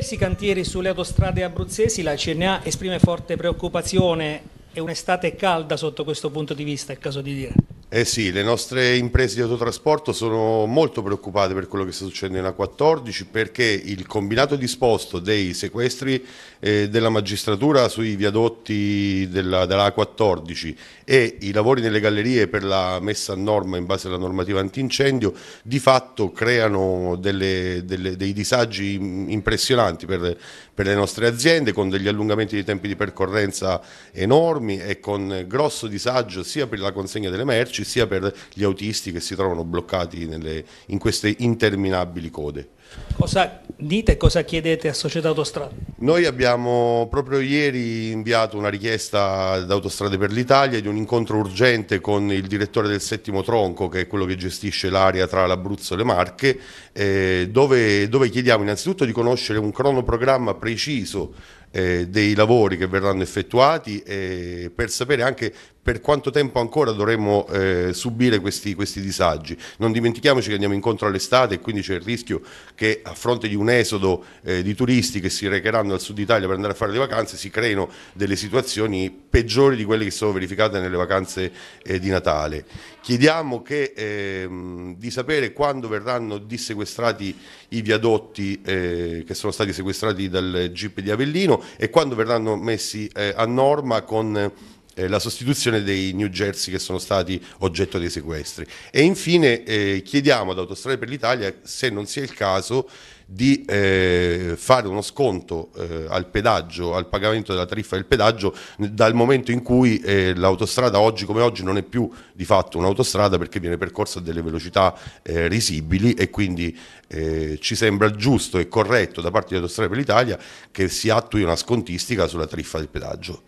Persi i cantieri sulle autostrade abruzzesi, la CNA esprime forte preoccupazione e un'estate calda sotto questo punto di vista, è caso di dire. Eh sì, le nostre imprese di autotrasporto sono molto preoccupate per quello che sta succedendo in A14 perché il combinato disposto dei sequestri eh, della magistratura sui viadotti della, della A14 e i lavori nelle gallerie per la messa a norma in base alla normativa antincendio di fatto creano delle, delle, dei disagi impressionanti per, per le nostre aziende con degli allungamenti dei tempi di percorrenza enormi e con grosso disagio sia per la consegna delle merci ci sia per gli autisti che si trovano bloccati nelle, in queste interminabili code. Cosa dite cosa chiedete a Società Autostrade? Noi abbiamo proprio ieri inviato una richiesta ad Autostrade per l'Italia di un incontro urgente con il direttore del settimo tronco, che è quello che gestisce l'area tra l'Abruzzo e le Marche, eh, dove, dove chiediamo innanzitutto di conoscere un cronoprogramma preciso eh, dei lavori che verranno effettuati e per sapere anche per quanto tempo ancora dovremo eh, subire questi, questi, disagi. Non dimentichiamoci che andiamo incontro all'estate e quindi c'è il rischio che a fronte di un esodo eh, di turisti che si recheranno al sud Italia per andare a fare le vacanze si creino delle situazioni peggiori di quelle che sono verificate nelle vacanze eh, di Natale. Chiediamo che, ehm, di sapere quando verranno dissequestrati i viadotti eh, che sono stati sequestrati dal GIP di Avellino e quando verranno messi eh, a norma con eh, eh, la sostituzione dei New Jersey che sono stati oggetto dei sequestri. E infine eh, chiediamo ad Autostrade per l'Italia se non sia il caso di eh, fare uno sconto eh, al pedaggio, al pagamento della tariffa del pedaggio dal momento in cui eh, l'autostrada oggi come oggi non è più di fatto un'autostrada perché viene percorsa a delle velocità eh, risibili e quindi eh, ci sembra giusto e corretto da parte di Autostrade per l'Italia che si attui una scontistica sulla tariffa del pedaggio.